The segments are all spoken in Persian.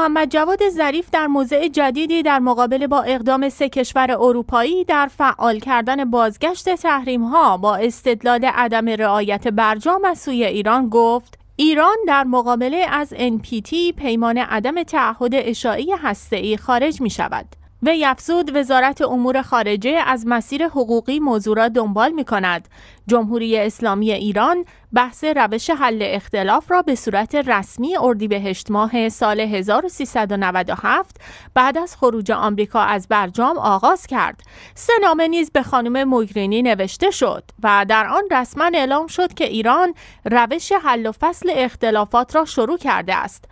محمد جواد ظریف در موضع جدیدی در مقابل با اقدام سه کشور اروپایی در فعال کردن بازگشت تحریم ها با استدلال عدم رعایت برجام از سوی ایران گفت ایران در مقابله از NPT پیمان عدم تعهد اشاعی هسته‌ای خارج می شود. و افزود وزارت امور خارجه از مسیر حقوقی موضوع را دنبال می کند. جمهوری اسلامی ایران بحث روش حل اختلاف را به صورت رسمی اردیبهشت ماه سال 1397 بعد از خروج آمریکا از برجام آغاز کرد. سه نامه نیز به خانم موگرینی نوشته شد و در آن رسما اعلام شد که ایران روش حل و فصل اختلافات را شروع کرده است.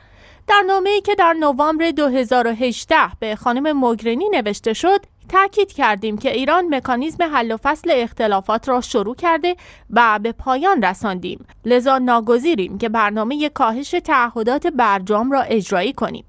در نامه‌ای که در نوامبر 2018 به خانم موگرنی نوشته شد، تأکید کردیم که ایران مکانیزم حل و فصل اختلافات را شروع کرده و به پایان رساندیم. لذا ناگزیریم که برنامه کاهش تعهدات برجام را اجرایی کنیم.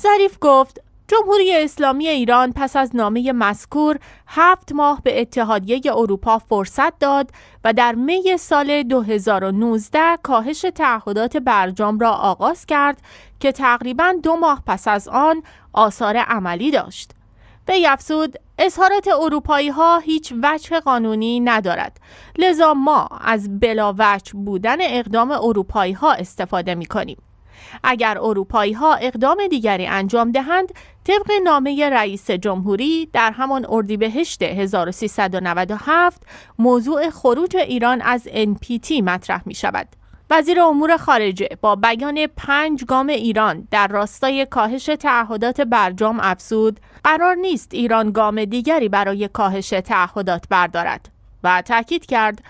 ظریف گفت جمهوری اسلامی ایران پس از نامه مذکور هفت ماه به اتحادیه اروپا فرصت داد و در می سال 2019 کاهش تعهدات برجام را آغاز کرد که تقریبا دو ماه پس از آن آثار عملی داشت. به افزود اظهارات اروپایی ها هیچ وجه قانونی ندارد لذا ما از بلاوجه بودن اقدام اروپایی ها استفاده می کنیم. اگر اروپایی ها اقدام دیگری انجام دهند طبق نامه رئیس جمهوری در همان اردیبهشت 1397 موضوع خروج ایران از NPT مطرح می شود. وزیر امور خارجه با بیان پنج گام ایران در راستای کاهش تعهدات برجام افزود قرار نیست ایران گام دیگری برای کاهش تعهدات بردارد و تاکید کرد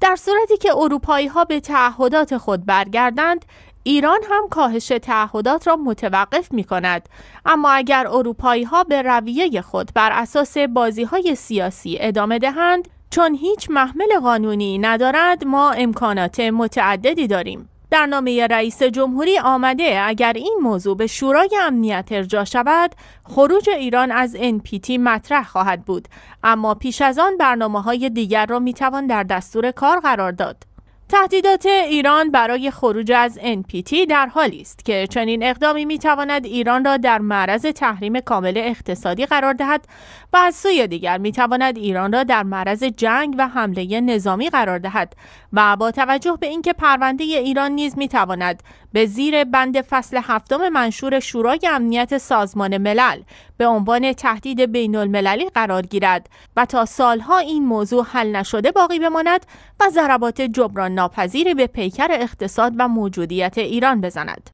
در صورتی که اروپایی ها به تعهدات خود برگردند ایران هم کاهش تعهدات را متوقف می کند اما اگر اروپایی ها به رویه خود بر اساس بازی های سیاسی ادامه دهند چون هیچ محمل قانونی ندارد ما امکانات متعددی داریم. در نامه رئیس جمهوری آمده اگر این موضوع به شورای امنیت ارجاع شود خروج ایران از NPT مطرح خواهد بود اما پیش از آن برنامه های دیگر را میتوان در دستور کار قرار داد تهدیدات ایران برای خروج از NPT در حالی است که چنین اقدامی می تواند ایران را در معرض تحریم کامل اقتصادی قرار دهد و از سوی دیگر می تواند ایران را در معرض جنگ و حمله نظامی قرار دهد و با توجه به اینکه پرونده ایران نیز میتواند به زیر بند فصل هفتم منشور شورای امنیت سازمان ملل به عنوان تهدید بین المللی قرار گیرد و تا سالها این موضوع حل نشده باقی بماند و ضربات جبران ناپذیری به پیکر اقتصاد و موجودیت ایران بزند.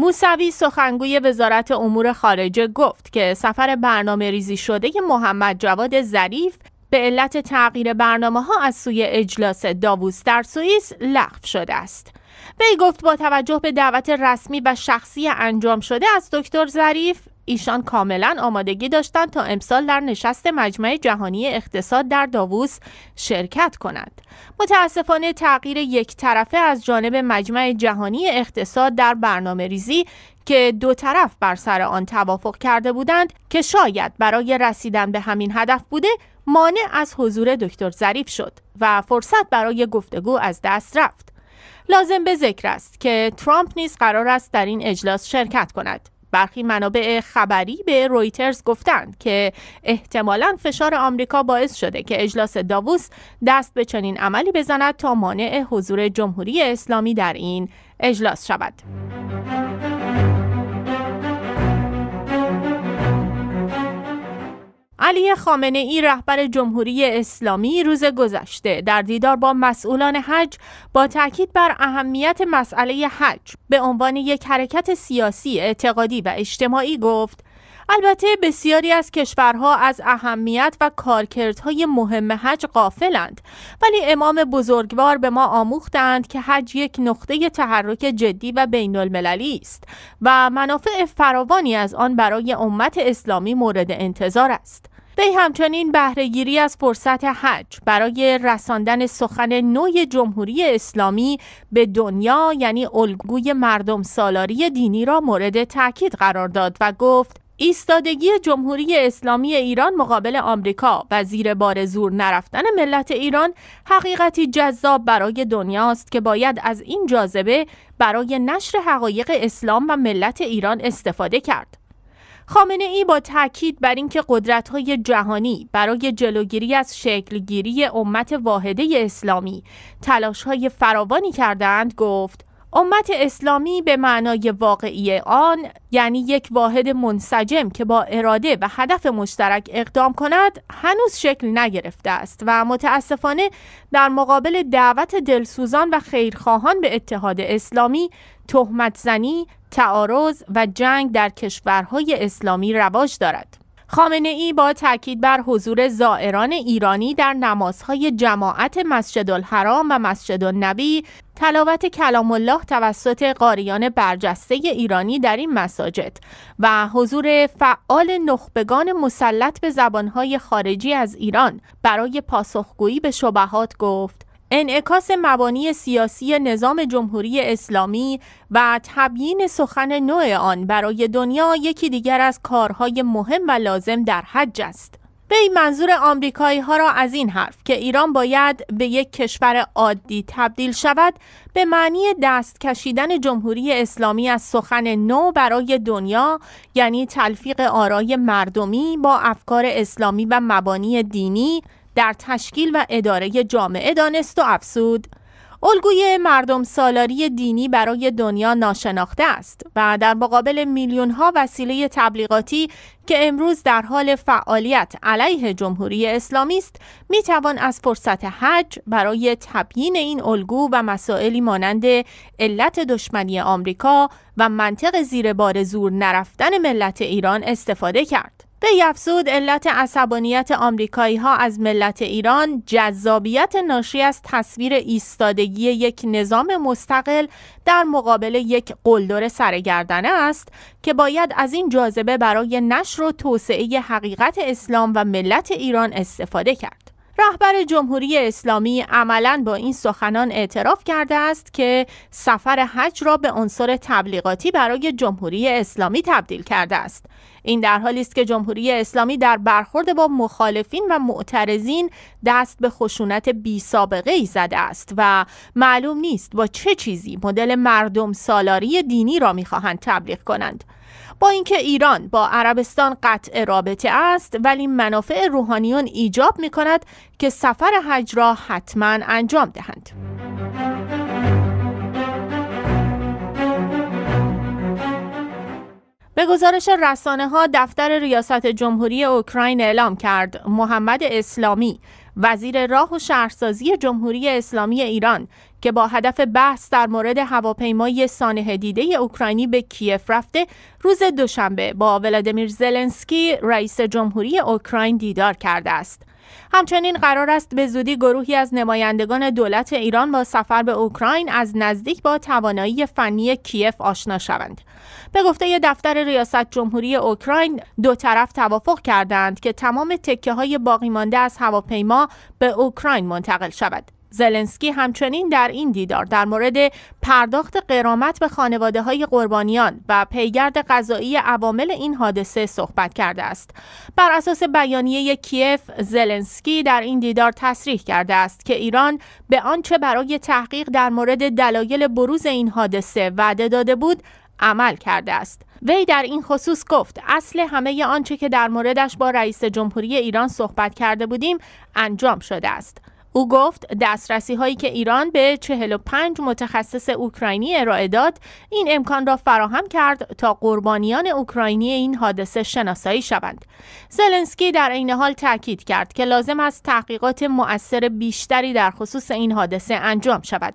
موسوی سخنگوی وزارت امور خارجه گفت که سفر برنامه ریزی شده محمد جواد ظریف به علت تغییر برنامه ها از سوی اجلاس داووس در سوئیس لغو شده است. وی گفت با توجه به دعوت رسمی و شخصی انجام شده از دکتر ظریف ایشان کاملا آمادگی داشتند تا امسال در نشست مجمع جهانی اقتصاد در داووس شرکت کنند. متاسفانه تغییر یک طرفه از جانب مجمع جهانی اقتصاد در برنامه ریزی که دو طرف بر سر آن توافق کرده بودند که شاید برای رسیدن به همین هدف بوده مانع از حضور دکتر ظریف شد و فرصت برای گفتگو از دست رفت. لازم به ذکر است که ترامپ نیز قرار است در این اجلاس شرکت کند برخی منابع خبری به رویترز گفتند که احتمالا فشار آمریکا باعث شده که اجلاس داووس دست به چنین عملی بزند تا مانع حضور جمهوری اسلامی در این اجلاس شود. علی خامنه ای رهبر جمهوری اسلامی روز گذشته در دیدار با مسئولان حج با تاکید بر اهمیت مسئله حج به عنوان یک حرکت سیاسی، اعتقادی و اجتماعی گفت البته بسیاری از کشورها از اهمیت و کارکردهای مهم حج غافلند ولی امام بزرگوار به ما آموختند که حج یک نقطه تحرک جدی و بین المللی است و منافع فراوانی از آن برای امت اسلامی مورد انتظار است وی همچنین بهرهگیری از فرصت حج برای رساندن سخن نوی جمهوری اسلامی به دنیا یعنی الگوی مردم سالاری دینی را مورد تاکید قرار داد و گفت ایستادگی جمهوری اسلامی ایران مقابل آمریکا و زیر بار زور نرفتن ملت ایران حقیقتی جذاب برای دنیاست که باید از این جاذبه برای نشر حقایق اسلام و ملت ایران استفاده کرد. خامنه ای با تاکید بر اینکه های جهانی برای جلوگیری از شکلگیری امت واحده اسلامی های فراوانی کردهاند، گفت امت اسلامی به معنای واقعی آن یعنی یک واحد منسجم که با اراده و هدف مشترک اقدام کند هنوز شکل نگرفته است و متاسفانه در مقابل دعوت دلسوزان و خیرخواهان به اتحاد اسلامی تهمت زنی، تعارض و جنگ در کشورهای اسلامی رواج دارد. خامنه ای با تاکید بر حضور زائران ایرانی در نمازهای جماعت مسجدالحرام و مسجدالنبی تلاوت کلام الله توسط قاریان برجسته ایرانی در این مساجد و حضور فعال نخبگان مسلط به زبانهای خارجی از ایران برای پاسخگویی به شبهات گفت انعکاس مبانی سیاسی نظام جمهوری اسلامی و تبیین سخن نوع آن برای دنیا یکی دیگر از کارهای مهم و لازم در حج است. به این منظور آمریکایی ها را از این حرف که ایران باید به یک کشور عادی تبدیل شود به معنی دست کشیدن جمهوری اسلامی از سخن نو برای دنیا یعنی تلفیق آرای مردمی با افکار اسلامی و مبانی دینی در تشکیل و اداره جامعه دانست و افسود الگوی مردم سالاری دینی برای دنیا ناشناخته است و در مقابل میلیون ها وسیله تبلیغاتی که امروز در حال فعالیت علیه جمهوری اسلامی است می توان از فرصت حج برای تبیین این الگو و مسائلی مانند علت دشمنی آمریکا و منطق زیر بار زور نرفتن ملت ایران استفاده کرد. به یفسود علت عصبانیت آمریکایی ها از ملت ایران جذابیت ناشی از تصویر ایستادگی یک نظام مستقل در مقابل یک قلدر سرگردنه است که باید از این جاذبه برای نشر و توسعه حقیقت اسلام و ملت ایران استفاده کرد. رهبر جمهوری اسلامی عملا با این سخنان اعتراف کرده است که سفر حج را به عنصر تبلیغاتی برای جمهوری اسلامی تبدیل کرده است. این در حالی است که جمهوری اسلامی در برخورد با مخالفین و معترضین دست به خشونت بی سابقه ای زده است و معلوم نیست با چه چیزی مدل مردم سالاری دینی را میخواهند تبلیغ کنند. با اینکه ایران با عربستان قطع رابطه است ولی منافع روحانیون ایجاب می کند که سفر حج را حتما انجام دهند. به گزارش رسانه ها دفتر ریاست جمهوری اوکراین اعلام کرد محمد اسلامی وزیر راه و شهرسازی جمهوری اسلامی ایران که با هدف بحث در مورد هواپیمای سانه دیده اوکراینی به کیف رفته روز دوشنبه با ولادیمیر زلنسکی رئیس جمهوری اوکراین دیدار کرده است همچنین قرار است به زودی گروهی از نمایندگان دولت ایران با سفر به اوکراین از نزدیک با توانایی فنی کیف آشنا شوند. به گفته دفتر ریاست جمهوری اوکراین دو طرف توافق کردند که تمام تکه های باقی مانده از هواپیما به اوکراین منتقل شود. زلنسکی همچنین در این دیدار در مورد پرداخت قرامت به خانواده های قربانیان و پیگرد غذایی عوامل این حادثه صحبت کرده است. بر اساس بیانیه کیف، زلنسکی در این دیدار تصریح کرده است که ایران به آنچه برای تحقیق در مورد دلایل بروز این حادثه وعده داده بود، عمل کرده است. وی در این خصوص گفت اصل همه آنچه که در موردش با رئیس جمهوری ایران صحبت کرده بودیم انجام شده است. او گفت دسترسی هایی که ایران به 45 متخصص اوکراینی ارائه داد این امکان را فراهم کرد تا قربانیان اوکراینی این حادثه شناسایی شوند زلنسکی در عین حال تاکید کرد که لازم است تحقیقات مؤثر بیشتری در خصوص این حادثه انجام شود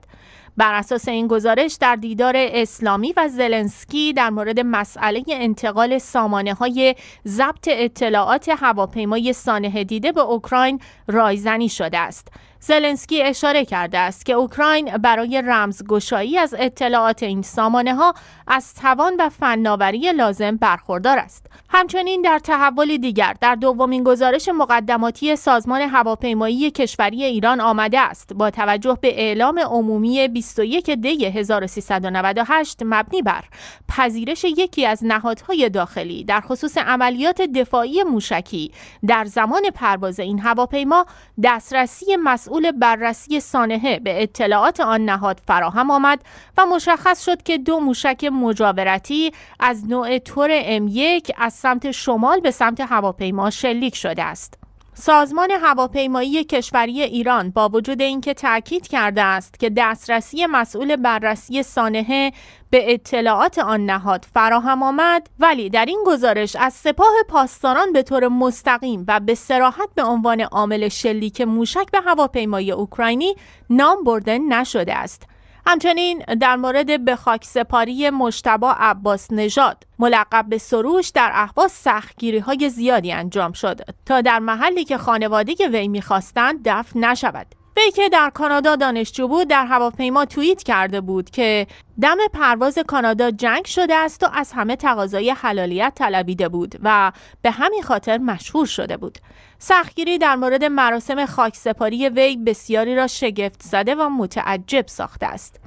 بر اساس این گزارش در دیدار اسلامی و زلنسکی در مورد مسئله انتقال سامانه های ضبط اطلاعات هواپیمای سانه دیده به اوکراین رایزنی شده است. زلنسکی اشاره کرده است که اوکراین برای رمزگشایی از اطلاعات این سامانه ها از توان و فناوری لازم برخوردار است همچنین در تحول دیگر در دومین گزارش مقدماتی سازمان هواپیمایی کشوری ایران آمده است با توجه به اعلام عمومی 21 دی 1398 مبنی بر پذیرش یکی از نهادهای داخلی در خصوص عملیات دفاعی موشکی در زمان پرواز این هواپیما دسترسی مسئول بررسی سانحه به اطلاعات آن نهاد فراهم آمد و مشخص شد که دو موشک مجاورتی از نوع تور M1 از سمت شمال به سمت هواپیما شلیک شده است. سازمان هواپیمایی کشوری ایران با وجود اینکه تاکید کرده است که دسترسی مسئول بررسی سانحه به اطلاعات آن نهاد فراهم آمد ولی در این گزارش از سپاه پاسداران به طور مستقیم و به سراحت به عنوان عامل شلیک موشک به هواپیمای اوکراینی نام برده نشده است همچنین در مورد به خاک سپاری مشتبا عباس نژاد ملقب به سروش در احواز سختگیری های زیادی انجام شد تا در محلی که خانواده وی میخواستند دفن نشود وی که در کانادا دانشجو بود در هواپیما توییت کرده بود که دم پرواز کانادا جنگ شده است و از همه تقاضای حلالیت طلبیده بود و به همین خاطر مشهور شده بود. سختگیری در مورد مراسم خاکسپاری وی بسیاری را شگفت زده و متعجب ساخته است.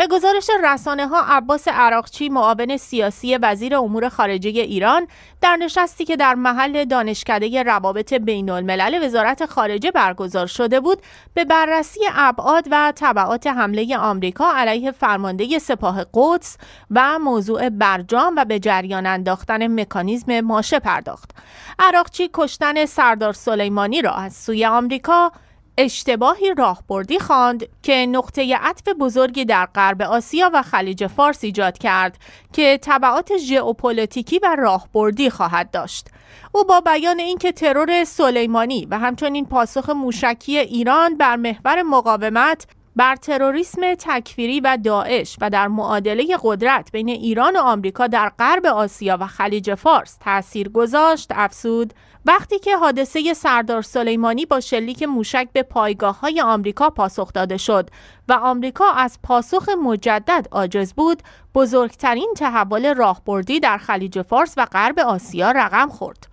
به گزارش رسانه ها عباس عراقچی معاون سیاسی وزیر امور خارجه ایران در نشستی که در محل دانشکده روابط بین الملل وزارت خارجه برگزار شده بود به بررسی ابعاد و طبعات حمله آمریکا علیه فرمانده سپاه قدس و موضوع برجام و به جریان انداختن مکانیزم ماشه پرداخت. عراقچی کشتن سردار سلیمانی را از سوی آمریکا اشتباهی راهبردی خواند که نقطه عطف بزرگی در غرب آسیا و خلیج فارس ایجاد کرد که طبعات ژئوپلیتیکی و راهبردی خواهد داشت او با بیان اینکه ترور سلیمانی و همچنین پاسخ موشکی ایران بر محور مقاومت بر تروریسم تکفیری و داعش و در معادله قدرت بین ایران و آمریکا در غرب آسیا و خلیج فارس تاثیر گذاشت افسود وقتی که حادثه سردار سلیمانی با شلیک موشک به پایگاه های آمریکا پاسخ داده شد و آمریکا از پاسخ مجدد عاجز بود بزرگترین تحول راهبردی در خلیج فارس و غرب آسیا رقم خورد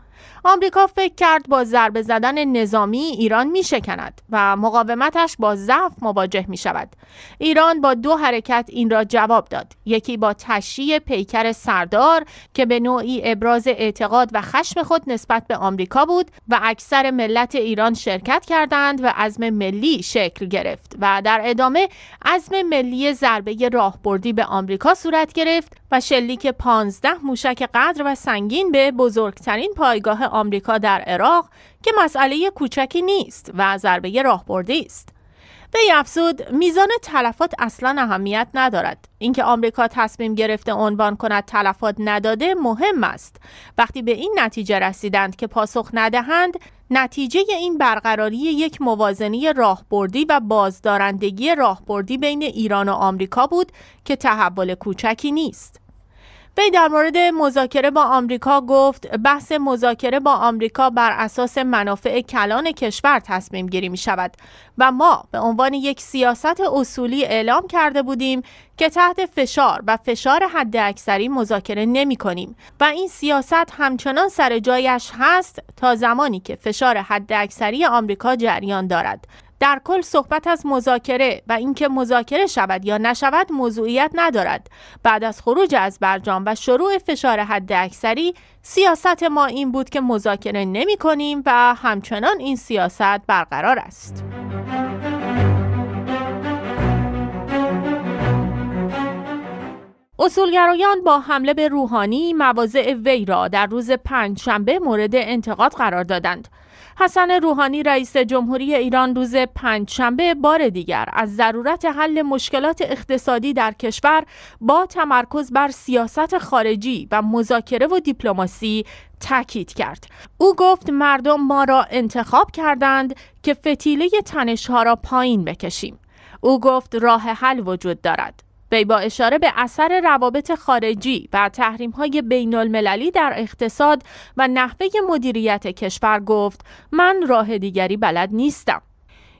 آمریکا فکر کرد با ضربه زدن نظامی ایران می شکند و مقاومتش با ضعف مواجه می شود. ایران با دو حرکت این را جواب داد. یکی با تشییع پیکر سردار که به نوعی ابراز اعتقاد و خشم خود نسبت به آمریکا بود و اکثر ملت ایران شرکت کردند و عزم ملی شکل گرفت و در ادامه عزم ملی ضربه راهبردی به آمریکا صورت گرفت و شلیک 15 موشک قدر و سنگین به بزرگترین پایگاه آمریکا در عراق که مسئله کوچکی نیست و ضربه راهبردی است وی افزود میزان تلفات اصلا اهمیت ندارد اینکه آمریکا تصمیم گرفته عنوان کند تلفات نداده مهم است وقتی به این نتیجه رسیدند که پاسخ ندهند نتیجه این برقراری یک موازنه راهبردی و بازدارندگی راهبردی بین ایران و آمریکا بود که تحول کوچکی نیست وی در مورد مذاکره با آمریکا گفت بحث مذاکره با آمریکا بر اساس منافع کلان کشور تصمیم گیری می شود و ما به عنوان یک سیاست اصولی اعلام کرده بودیم که تحت فشار و فشار حد اکثری مذاکره نمی کنیم و این سیاست همچنان سر جایش هست تا زمانی که فشار حد اکثری آمریکا جریان دارد در کل صحبت از مذاکره و اینکه مذاکره شود یا نشود موضوعیت ندارد بعد از خروج از برجام و شروع فشار حد اکثری سیاست ما این بود که مذاکره نمی کنیم و همچنان این سیاست برقرار است اصولگرایان با حمله به روحانی مواضع وی را در روز پنجشنبه مورد انتقاد قرار دادند حسن روحانی رئیس جمهوری ایران روز پنجشنبه بار دیگر از ضرورت حل مشکلات اقتصادی در کشور با تمرکز بر سیاست خارجی و مذاکره و دیپلماسی تاکید کرد او گفت مردم ما را انتخاب کردند که فتیله تنشها را پایین بکشیم او گفت راه حل وجود دارد وی با اشاره به اثر روابط خارجی و تحریم های بین المللی در اقتصاد و نحوه مدیریت کشور گفت من راه دیگری بلد نیستم.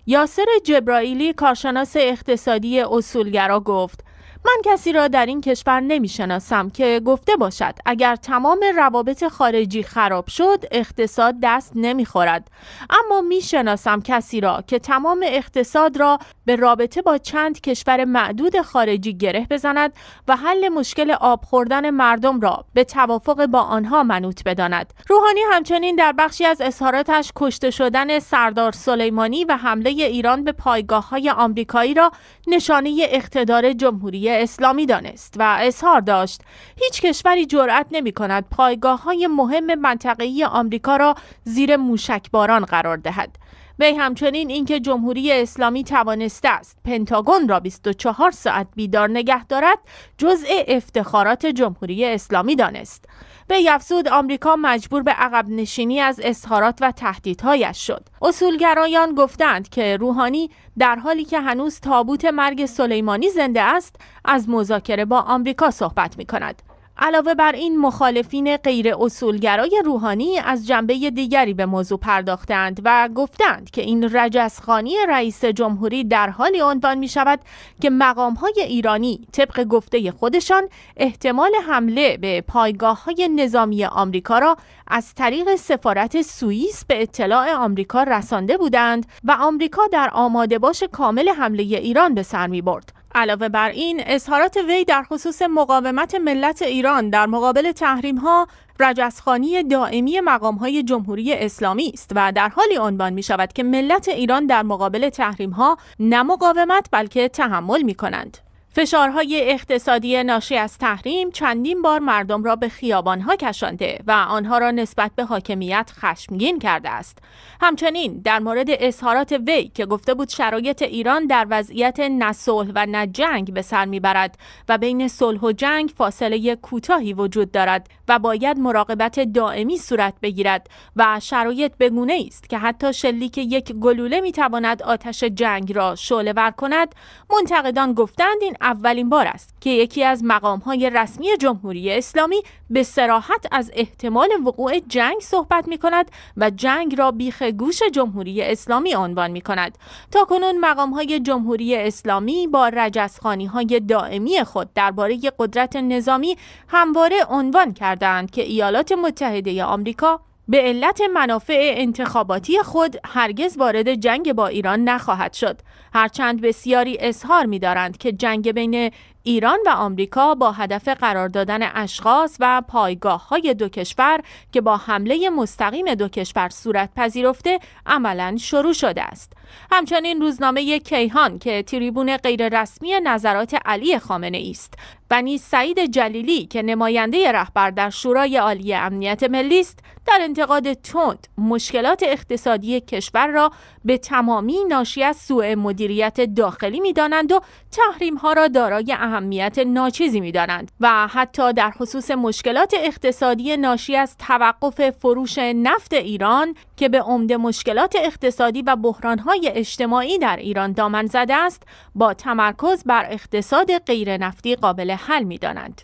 یاسر جبرائیلی کارشناس اقتصادی اصولگرا گفت من کسی را در این کشور نمی شناسم که گفته باشد اگر تمام روابط خارجی خراب شد اقتصاد دست نمی خورد. اما می شناسم کسی را که تمام اقتصاد را به رابطه با چند کشور معدود خارجی گره بزند و حل مشکل آب خوردن مردم را به توافق با آنها منوط بداند. روحانی همچنین در بخشی از اظهاراتش کشته شدن سردار سلیمانی و حمله ایران به پایگاه های آمریکایی را نشانه اقتدار جمهوری اسلامی دانست و اظهار داشت هیچ کشوری جرأت نمی کند پایگاه های مهم منطقه‌ای آمریکا را زیر موشکباران قرار دهد وی همچنین اینکه جمهوری اسلامی توانسته است پنتاگون را 24 ساعت بیدار نگه دارد جزء افتخارات جمهوری اسلامی دانست به افزود آمریکا مجبور به عقب نشینی از اظهارات و تهدیدهایش شد اصولگرایان گفتند که روحانی در حالی که هنوز تابوت مرگ سلیمانی زنده است از مذاکره با آمریکا صحبت می کند علاوه بر این مخالفین غیر اصولگرای روحانی از جنبه دیگری به موضوع پرداختند و گفتند که این رجسخانی رئیس جمهوری در حالی عنوان می شود که مقام های ایرانی طبق گفته خودشان احتمال حمله به پایگاه های نظامی آمریکا را از طریق سفارت سوئیس به اطلاع آمریکا رسانده بودند و آمریکا در آماده باش کامل حمله ایران به سر می برد. علاوه بر این اظهارات وی در خصوص مقاومت ملت ایران در مقابل تحریم ها رجسخانی دائمی مقام های جمهوری اسلامی است و در حالی عنوان می شود که ملت ایران در مقابل تحریم ها نه مقاومت بلکه تحمل می کنند. فشارهای اقتصادی ناشی از تحریم چندین بار مردم را به خیابانها کشانده و آنها را نسبت به حاکمیت خشمگین کرده است. همچنین در مورد اظهارات وی که گفته بود شرایط ایران در وضعیت نه و نه جنگ به سر میبرد و بین صلح و جنگ فاصله کوتاهی وجود دارد و باید مراقبت دائمی صورت بگیرد و شرایط بگونه است که حتی شلیک یک گلوله میتواند آتش جنگ را ور کند منتقدان گفتند این اولین بار است که یکی از های رسمی جمهوری اسلامی به سراحت از احتمال وقوع جنگ صحبت می کند و جنگ را بیخ گوش جمهوری اسلامی عنوان می کند تا کنون های جمهوری اسلامی با رجزخانی های دائمی خود درباره قدرت نظامی همواره عنوان کردند که ایالات متحده آمریکا به علت منافع انتخاباتی خود هرگز وارد جنگ با ایران نخواهد شد هرچند بسیاری اظهار می‌دارند که جنگ بین ایران و آمریکا با هدف قرار دادن اشخاص و پایگاه های دو کشور که با حمله مستقیم دو کشور صورت پذیرفته عملا شروع شده است. همچنین روزنامه کیهان که تریبون غیررسمی نظرات علی خامنه است و نیز سعید جلیلی که نماینده رهبر در شورای عالی امنیت ملی است در انتقاد تند مشکلات اقتصادی کشور را به تمامی ناشی از سوء مدیریت داخلی میدانند و تحریم ها را دارای اهمیت ناچیزی میدانند و حتی در خصوص مشکلات اقتصادی ناشی از توقف فروش نفت ایران که به عمده مشکلات اقتصادی و بحرانهای اجتماعی در ایران دامن زده است با تمرکز بر اقتصاد نفتی قابل حل میدانند.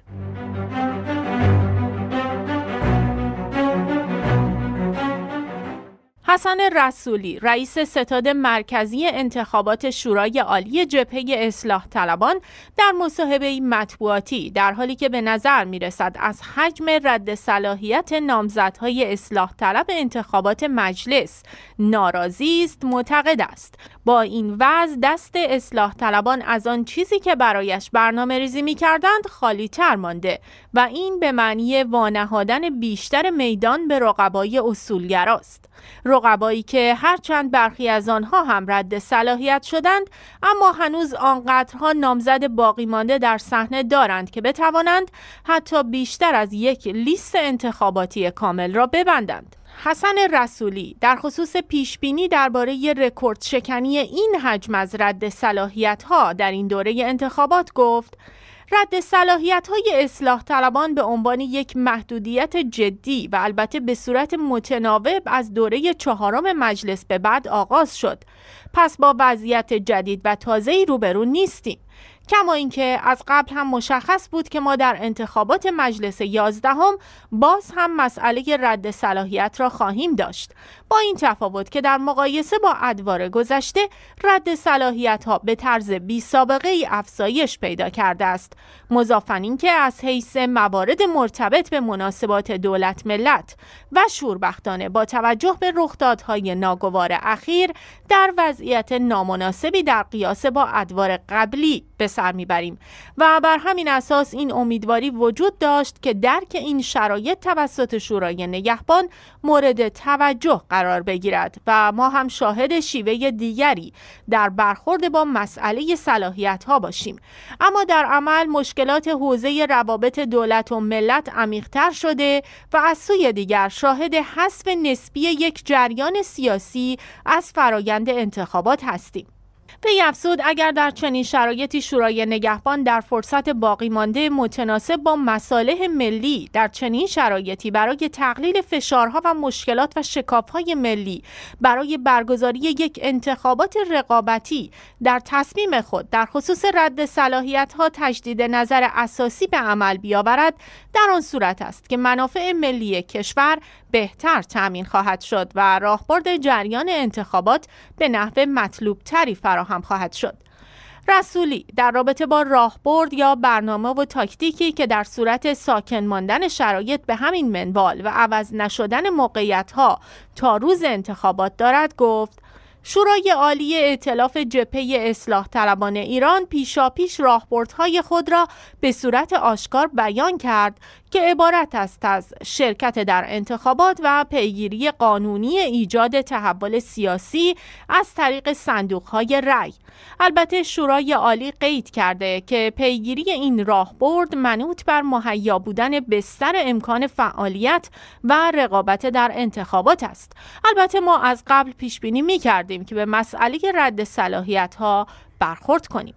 حسن رسولی رئیس ستاد مرکزی انتخابات شورای عالی جبهه اصلاح طلبان در مصاحبه مطبوعاتی در حالی که به نظر می از حجم رد صلاحیت نامزدهای اصلاح طلب انتخابات مجلس ناراضی است معتقد است با این وضع دست اصلاح طلبان از آن چیزی که برایش برنامه ریزی می کردند خالی تر مانده و این به معنی وانهادن بیشتر میدان به رقبای است. رقبایی که هرچند برخی از آنها هم رد صلاحیت شدند اما هنوز آنقدرها نامزد باقی مانده در صحنه دارند که بتوانند حتی بیشتر از یک لیست انتخاباتی کامل را ببندند. حسن رسولی در خصوص پیشبینی درباره رکورد شکنی این حجم از رد صلاحیت ها در این دوره انتخابات گفت رد صلاحیت های اصلاح طلبان به عنوان یک محدودیت جدی و البته به صورت متناوب از دوره چهارم مجلس به بعد آغاز شد پس با وضعیت جدید و تازه‌ای روبرو نیستیم کما اینکه از قبل هم مشخص بود که ما در انتخابات مجلس یازدهم باز هم مسئله رد صلاحیت را خواهیم داشت با این تفاوت که در مقایسه با ادوار گذشته رد صلاحیت ها به طرز بی سابقه ای افزایش پیدا کرده است مضافن اینکه از حیث موارد مرتبط به مناسبات دولت ملت و شوربختانه با توجه به رخدادهای ناگوار اخیر در وضعیت نامناسبی در قیاس با ادوار قبلی به سر میبریم و بر همین اساس این امیدواری وجود داشت که درک این شرایط توسط شورای نگهبان مورد توجه قرار قرار بگیرد و ما هم شاهد شیوه دیگری در برخورد با مسئله صلاحیت ها باشیم اما در عمل مشکلات حوزه روابط دولت و ملت عمیقتر شده و از سوی دیگر شاهد حذف نسبی یک جریان سیاسی از فرایند انتخابات هستیم پی افزود اگر در چنین شرایطی شورای نگهبان در فرصت باقی مانده متناسب با مصالح ملی در چنین شرایطی برای تقلیل فشارها و مشکلات و شکافهای ملی برای برگزاری یک انتخابات رقابتی در تصمیم خود در خصوص رد صلاحیت ها تجدید نظر اساسی به عمل بیاورد در آن صورت است که منافع ملی کشور بهتر تامین خواهد شد و راهبرد جریان انتخابات به نحو مطلوب تری فراهم خواهد شد رسولی در رابطه با راهبرد یا برنامه و تاکتیکی که در صورت ساکن ماندن شرایط به همین منوال و عوض نشدن موقعیت ها تا روز انتخابات دارد گفت شورای عالی اطلاف جبهه اصلاح طلبان ایران پیشاپیش راهبردهای خود را به صورت آشکار بیان کرد که عبارت است از شرکت در انتخابات و پیگیری قانونی ایجاد تحول سیاسی از طریق صندوقهای رأی البته شورای عالی قید کرده که پیگیری این راهبرد منوط بر مهیا بودن بستر امکان فعالیت و رقابت در انتخابات است البته ما از قبل پیش بینی می کردیم که به مسئله رد صلاحیت ها برخورد کنیم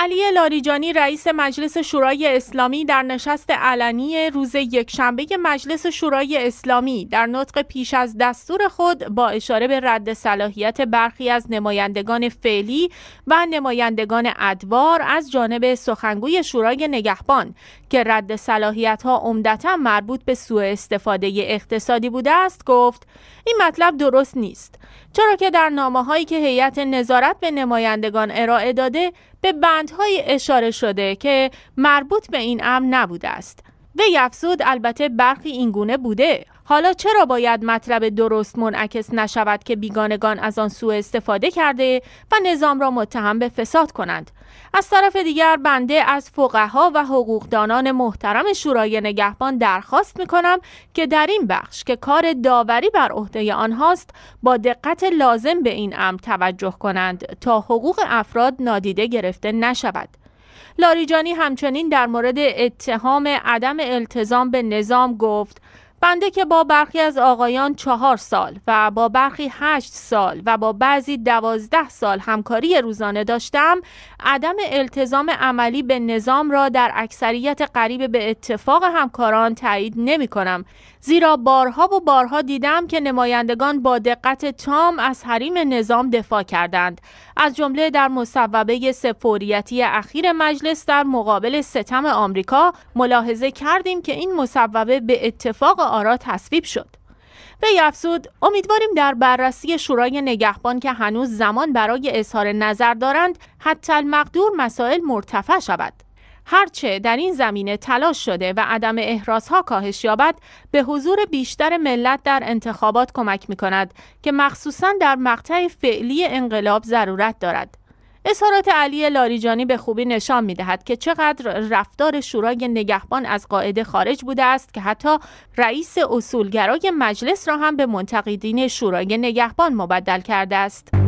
علی لاریجانی رئیس مجلس شورای اسلامی در نشست علنی روز یکشنبه مجلس شورای اسلامی در نطق پیش از دستور خود با اشاره به رد صلاحیت برخی از نمایندگان فعلی و نمایندگان ادوار از جانب سخنگوی شورای نگهبان که رد صلاحیت ها عمدتا مربوط به سوء استفاده اقتصادی بوده است گفت این مطلب درست نیست چرا که در نامه هایی که هیئت نظارت به نمایندگان ارائه داده به بندهایی اشاره شده که مربوط به این امر نبوده است وی افزود البته برخی اینگونه بوده حالا چرا باید مطلب درست منعکس نشود که بیگانگان از آن سوء استفاده کرده و نظام را متهم به فساد کنند از طرف دیگر بنده از فقها و حقوقدانان محترم شورای نگهبان درخواست می کنم که در این بخش که کار داوری بر عهده آنهاست با دقت لازم به این امر توجه کنند تا حقوق افراد نادیده گرفته نشود لاریجانی همچنین در مورد اتهام عدم التزام به نظام گفت بنده که با برخی از آقایان چهار سال و با برخی هشت سال و با بعضی دوازده سال همکاری روزانه داشتم عدم التزام عملی به نظام را در اکثریت قریب به اتفاق همکاران تایید نمی کنم زیرا بارها و بارها دیدم که نمایندگان با دقت تام از حریم نظام دفاع کردند از جمله در مصوبه سفوریتی اخیر مجلس در مقابل ستم آمریکا ملاحظه کردیم که این مصوبه به اتفاق آرا تصویب شد وی افزود امیدواریم در بررسی شورای نگهبان که هنوز زمان برای اظهار نظر دارند حتی مقدور مسائل مرتفع شود هرچه در این زمینه تلاش شده و عدم احرازها کاهش یابد به حضور بیشتر ملت در انتخابات کمک می کند که مخصوصا در مقطع فعلی انقلاب ضرورت دارد. اظهارات علی لاریجانی به خوبی نشان می دهد که چقدر رفتار شورای نگهبان از قاعده خارج بوده است که حتی رئیس اصولگرای مجلس را هم به منتقدین شورای نگهبان مبدل کرده است.